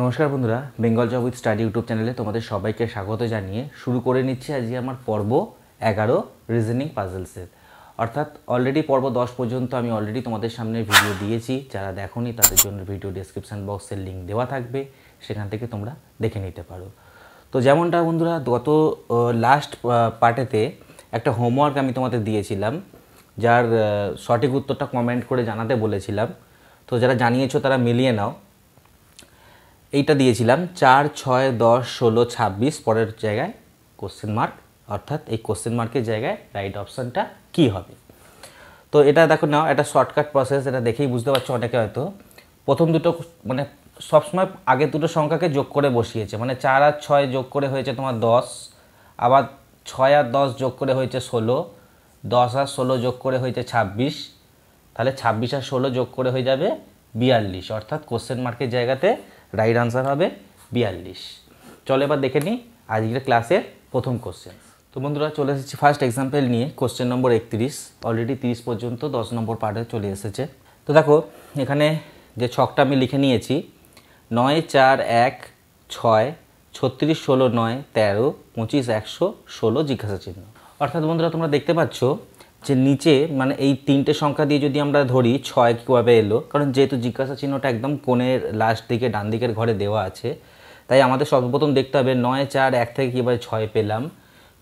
নমস্কার বন্ধুরা Bengal job with study YouTube চ্যানেলে তোমাদের সবাইকে স্বাগত জানিয়ে শুরু করে নিচ্ছি আজকে আমার পর্ব এগারো রিজনিং পাজলসের অর্থাৎ অলরেডি পর্ব দশ পর্যন্ত আমি অলরেডি তোমাদের সামনে ভিডিও দিয়েছি যারা দেখোনি তাদের জন্য ভিডিও ডিসক্রিপশান বক্সের লিঙ্ক দেওয়া থাকবে সেখান থেকে তোমরা দেখে নিতে পারো তো যেমনটা বন্ধুরা গত লাস্ট পার্টেতে একটা হোমওয়ার্ক আমি তোমাদের দিয়েছিলাম যার সঠিক উত্তরটা কমেন্ট করে জানাতে বলেছিলাম তো যারা জানিয়েছো তারা মিলিয়ে নাও এইটা দিয়েছিলাম চার ছয় দশ ষোলো ছাব্বিশ পরের জায়গায় কোশ্চেন মার্ক অর্থাৎ এই কোশ্চেন মার্কের জায়গায় রাইট অপশানটা কি হবে তো এটা দেখো নাও একটা শর্টকাট প্রসেস এটা দেখেই বুঝতে পারছো অনেকে হয়তো প্রথম দুটো মানে সবসময় আগে দুটো সংখ্যাকে যোগ করে বসিয়েছে মানে চার আর ছয় যোগ করে হয়েছে তোমার দশ আবার ছয় আর দশ যোগ করে হয়েছে ষোলো দশ আর ষোলো যোগ করে হয়েছে ছাব্বিশ তাহলে ছাব্বিশ আর ষোলো যোগ করে হয়ে যাবে বিয়াল্লিশ অর্থাৎ কোশ্চেন মার্কের জায়গাতে রাইট আনসার হবে বিয়াল্লিশ চলো এবার দেখে নিই আজকের ক্লাসের প্রথম কোশ্চেন তো বন্ধুরা চলে এসেছি ফার্স্ট এক্সাম্পল নিয়ে কোশ্চেন নম্বর একত্রিশ অলরেডি তিরিশ পর্যন্ত দশ নম্বর পার্টে চলে এসেছে তো দেখো এখানে যে ছকটা আমি লিখে নিয়েছি নয় চার এক ছয় ছত্রিশ ষোলো নয় তেরো পঁচিশ একশো ষোলো জিজ্ঞাসা চিহ্ন অর্থাৎ বন্ধুরা তোমরা দেখতে পাচ্ছ যে নিচে মানে এই তিনটে সংখ্যা দিয়ে যদি আমরা ধরি ছয় কীভাবে এলো কারণ যেহেতু জিজ্ঞাসা চিহ্নটা একদম কোণের লাস্ট দিকে ডান দিকের ঘরে দেওয়া আছে তাই আমাদের সর্বপ্রথম দেখতে হবে নয় চার এক থেকে কীভাবে ছয় পেলাম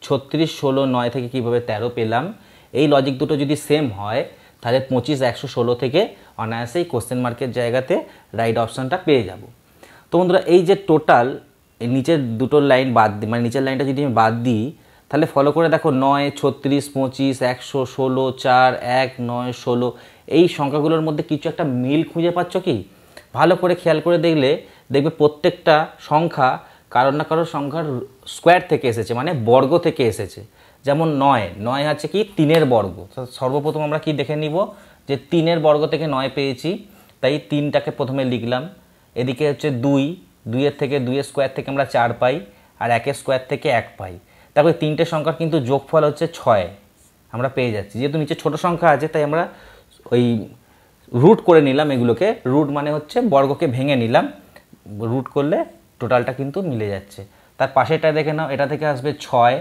ছত্রিশ ষোলো নয় থেকে কীভাবে তেরো পেলাম এই লজিক দুটো যদি সেম হয় তাহলে পঁচিশ একশো ষোলো থেকে অনায়াসেই কোশ্চেন মার্কের জায়গাতে রাইট অপশানটা পেয়ে যাব তো বন্ধুরা এই যে টোটাল নিচের দুটো লাইন বাদ দিই মানে নিচের লাইনটা যদি আমি বাদ দিই তাহলে ফলো করে দেখো নয় ছত্রিশ পঁচিশ একশো ষোলো চার এক নয় ষোলো এই সংখ্যাগুলোর মধ্যে কিছু একটা মিল খুঁজে পাচ্ছ কি ভালো করে খেয়াল করে দেখলে দেখবে প্রত্যেকটা সংখ্যা কারোর না কারোর সংখ্যার স্কোয়ার থেকে এসেছে মানে বর্গ থেকে এসেছে যেমন নয় নয় আছে কি তিনের বর্গ সর্বপ্রথম আমরা কি দেখে নিব যে তিনের বর্গ থেকে নয় পেয়েছি তাই তিনটাকে প্রথমে লিখলাম এদিকে হচ্ছে দুই দুইয়ের থেকে দুইয়ের স্কোয়ার থেকে আমরা চার পাই আর একের স্কোয়ার থেকে এক পাই তারপরে তিনটে সংখ্যার কিন্তু যোগফল হচ্ছে ছয় আমরা পেয়ে যাচ্ছি যেহেতু নিচে ছোট সংখ্যা আছে তাই আমরা ওই রুট করে নিলাম এগুলোকে রুট মানে হচ্ছে বর্গকে ভেঙে নিলাম রুট করলে টোটালটা কিন্তু মিলে যাচ্ছে তার পাশেটা দেখে নাও এটা থেকে আসবে ছয়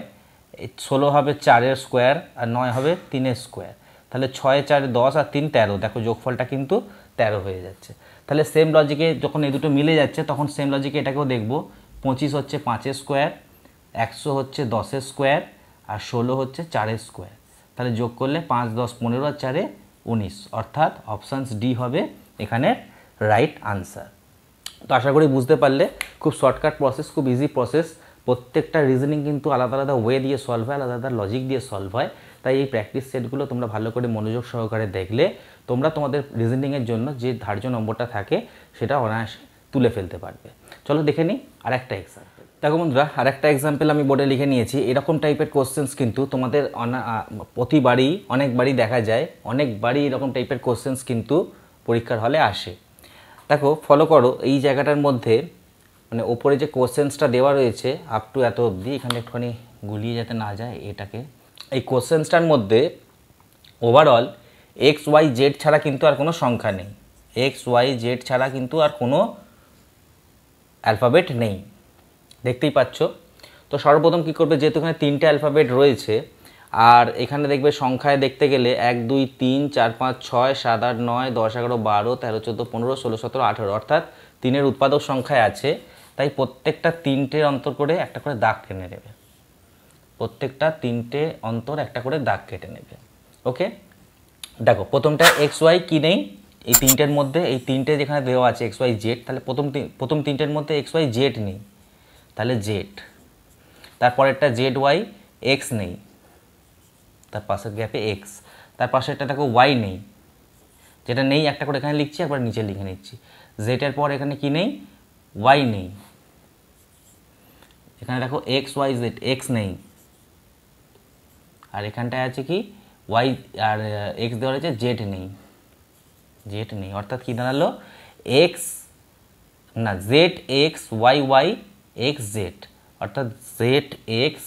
ষোলো হবে চারের স্কোয়ার আর নয় হবে তিনের স্কোয়ার তাহলে ছয় চারে দশ আর তিন তেরো দেখো যোগফলটা কিন্তু তেরো হয়ে যাচ্ছে তাহলে সেম লজিকে যখন এই দুটো মিলে যাচ্ছে তখন সেম লজিকে এটাকেও দেখব পঁচিশ হচ্ছে পাঁচের স্কোয়ার একশো হচ্ছে দশের স্কোয়ার আর ষোলো হচ্ছে চারের স্কোয়ার তাহলে যোগ করলে পাঁচ দশ পনেরো আর চারে উনিশ অর্থাৎ অপশানস ডি হবে এখানে রাইট আনসার তো আশা করি বুঝতে পারলে খুব শর্টকাট প্রসেস খুব ইজি প্রসেস প্রত্যেকটা রিজনিং কিন্তু আলাদা আলাদা ওয়ে দিয়ে সলভ হয় আলাদা আলাদা লজিক দিয়ে সলভ হয় তাই এই প্র্যাকটিস সেটগুলো তোমরা ভালো করে মনোযোগ সহকারে দেখলে তোমরা তোমাদের রিজনিংয়ের জন্য যে ধার্য নম্বরটা থাকে সেটা অনায়াসে তুলে ফেলতে পারবে চলো দেখে নিই আর একটা এক্সাম দেখো বন্ধুরা আর একটা এক্সাম্পল আমি বোর্ডে লিখে নিয়েছি এরকম টাইপের কোশ্চেন্স কিন্তু তোমাদের প্রতিবারই অনেকবারই দেখা যায় অনেকবারই এরকম টাইপের কোশ্চেন্স কিন্তু পরীক্ষার হলে আসে দেখো ফলো করো এই জায়গাটার মধ্যে মানে ওপরে যে কোশ্চেন্সটা দেওয়া রয়েছে আপ টু এত অবধি এখানে একটুখানি গুলিয়ে যাতে না যায় এটাকে এই কোশ্চেন্সটার মধ্যে ওভারঅল এক্স ওয়াই জেড ছাড়া কিন্তু আর কোনো সংখ্যা নেই এক্স ওয়াই জেড ছাড়া কিন্তু আর কোনো অ্যালফাবেট নেই দেখতেই পাচ্ছ তো সর্বপ্রথম কী করবে যেহেতু এখানে তিনটে অ্যালফাবেট রয়েছে আর এখানে দেখবে সংখ্যায় দেখতে গেলে এক দুই তিন চার পাঁচ ছয় সাত আট নয় দশ এগারো বারো তেরো চোদ্দো পনেরো ষোলো সতেরো আঠেরো অর্থাৎ তিনের উৎপাদক সংখ্যায় আছে তাই প্রত্যেকটা তিনটের অন্তর করে একটা করে দাগ কেটে নেবে প্রত্যেকটা তিনটে অন্তর একটা করে দাগ কেটে নেবে ওকে দেখো প্রথমটা এক্স ওয়াই কী নেই এই তিনটের মধ্যে এই তিনটে যেখানে দেওয়া আছে এক্স ওয়াই জেড তাহলে প্রথম প্রথম তিনটের মধ্যে এক্স ওয়াই জেড নেই তাহলে জেড তারপরেরটা জেড ওয়াই এক্স নেই তার পাশের গ্যাপে এক্স তার একটা দেখো ওয়াই নেই যেটা নেই একটা করে এখানে লিখছি একবার নিচে লিখে নিচ্ছি জেটের পর এখানে কি নেই ওয়াই নেই এখানে দেখো এক্স ওয়াই জেড এক্স নেই আর এখানটায় আছে কি ওয়াই আর এক্স দেওয়া রয়েছে জেড নেই জেড নেই অর্থাৎ কী দাঁড়ালো এক্স না Z X Y Y X Z অর্থাৎ Z X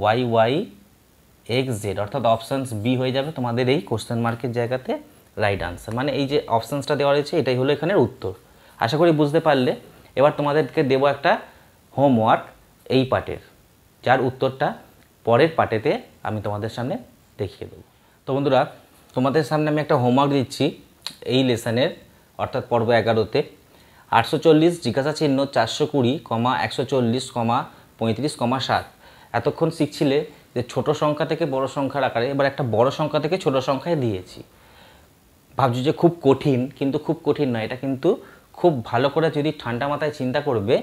Y Y X Z অর্থাৎ অপশানস বি হয়ে যাবে তোমাদের এই কোশ্চেন মার্কের জায়গাতে রাইট আনসার মানে এই যে অপশানসটা দেওয়া রয়েছে এটাই হলো এখানের উত্তর আশা করি বুঝতে পারলে এবার তোমাদেরকে দেব একটা হোমওয়ার্ক এই পার্টের যার উত্তরটা পরের পার্টেতে আমি তোমাদের সামনে দেখিয়ে দেবো তো বন্ধুরা তোমাদের সামনে আমি একটা হোমওয়ার্ক দিচ্ছি এই লেসনের অর্থাৎ পর্ব এগারোতে আটশো চল্লিশ জিজ্ঞাসা চিহ্ন চারশো কুড়ি কমা একশো চল্লিশ কমা পঁয়ত্রিশ কমা সাত এতক্ষণ শিখছিলে যে ছোট সংখ্যা থেকে বড় সংখ্যার আকারে এবার একটা বড় সংখ্যা থেকে ছোট সংখ্যায় দিয়েছি ভাবছি যে খুব কঠিন কিন্তু খুব কঠিন নয় এটা কিন্তু খুব ভালো করে যদি ঠান্ডা মাথায় চিন্তা করবে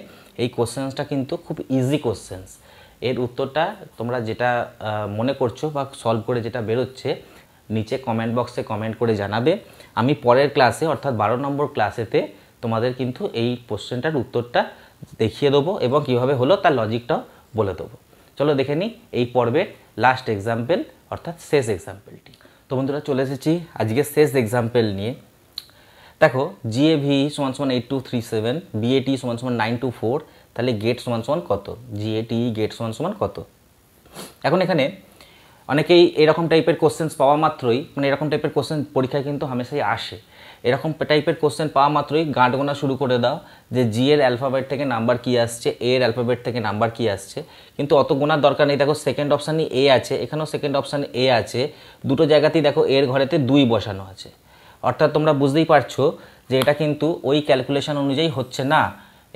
এই কোশ্চেন্সটা কিন্তু খুব ইজি কোশ্চেন্স এর উত্তরটা তোমরা যেটা মনে করছো বা সলভ করে যেটা বেরোচ্ছে নিচে কমেন্ট বক্সে কমেন্ট করে জানাবে আমি পরের ক্লাসে অর্থাৎ বারো নম্বর ক্লাসেতে তোমাদের কিন্তু এই কোশ্চেনটার উত্তরটা দেখিয়ে দেবো এবং কীভাবে হলো তার লজিকটাও বলে দেবো চলো দেখে নিই এই পর্বের লাস্ট এক্সাম্পল অর্থাৎ শেষ এক্সাম্পলটি তো বন্ধুরা চলে এসেছি আজকে শেষ এক্সাম্পল নিয়ে দেখো জিএ ভি সমান সমান eight two three seven B A T সমান সমান নাইন টু ফোর তাহলে গেট সমান সমান কত জিএটি গেট সমান সমান কত এখন এখানে অনেকেই এরকম টাইপের কোশ্চেন্স পাওয়া মাত্রই মানে এরকম টাইপের কোশ্চেন পরীক্ষায় কিন্তু হামেশাই আসে এরকম টাইপের কোশ্চেন পাওয়া মাত্রই গাঁট গোনা শুরু করে দাও যে জি এর অ্যালফাবেট থেকে নাম্বার কী আসছে এ এর অ্যালফাবেট থেকে নাম্বার কী আসছে কিন্তু অত গোনার দরকার নেই দেখো সেকেন্ড অপশানই এ আছে এখানেও সেকেন্ড অপশান এ আছে দুটো জায়গাতেই দেখো এর ঘরেতে দুই বসানো আছে অর্থাৎ তোমরা বুঝতেই পারছো যে এটা কিন্তু ওই ক্যালকুলেশন অনুযায়ী হচ্ছে না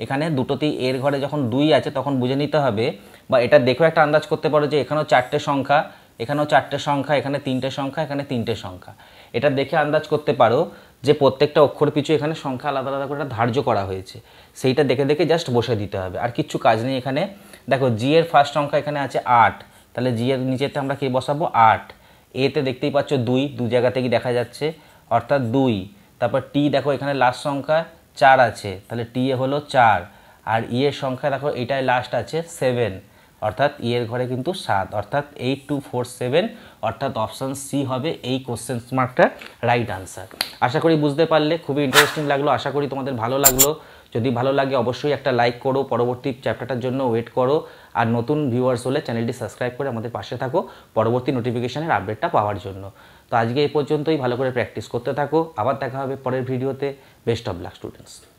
এখানে দুটোতেই এর ঘরে যখন দুই আছে তখন বুঝে নিতে হবে বা এটা দেখেও একটা আন্দাজ করতে পারো যে এখানেও চারটে সংখ্যা এখানেও চারটে সংখ্যা এখানে তিনটে সংখ্যা এখানে তিনটে সংখ্যা এটা দেখে আন্দাজ করতে পারো যে প্রত্যেকটা অক্ষর পিছু এখানে সংখ্যা আলাদা আলাদা করে ধার্য করা হয়েছে সেইটা দেখে দেখে জাস্ট বসে দিতে হবে আর কিচ্ছু কাজ নেই এখানে দেখো জি এর ফার্স্ট সংখ্যা এখানে আছে আট তাহলে জি এর নিচেতে আমরা কি বসাবো আট এতে দেখতেই পাচ্ছ দুই দু জায়গা থেকেই দেখা যাচ্ছে অর্থাৎ দুই তারপর টি দেখো এখানে লাস্ট সংখ্যা চার আছে তাহলে টি এ হলো চার আর ই e এর সংখ্যা দেখো এটাই লাস্ট আছে সেভেন অর্থাৎ ইয়ের e ঘরে কিন্তু সাত অর্থাৎ এইট টু ফোর সেভেন অর্থাৎ অপশান সি হবে এই কোশ্চেন মার্কটা রাইট আনসার আশা করি বুঝতে পারলে খুবই ইন্টারেস্টিং লাগলো আশা করি তোমাদের ভালো লাগলো যদি ভালো লাগে অবশ্যই একটা লাইক করো পরবর্তী চ্যাপ্টারটার জন্য ওয়েট করো আর নতুন ভিউয়ার্স হলে চ্যানেলটি সাবস্ক্রাইব করে আমাদের পাশে থাকো পরবর্তী নোটিফিকেশানের আপডেটটা পাওয়ার জন্য তো আজকে এই পর্যন্তই ভালো করে প্র্যাকটিস করতে থাকো আবার দেখা হবে পরের ভিডিওতে বেস্ট অফ লাক স্টুডেন্টস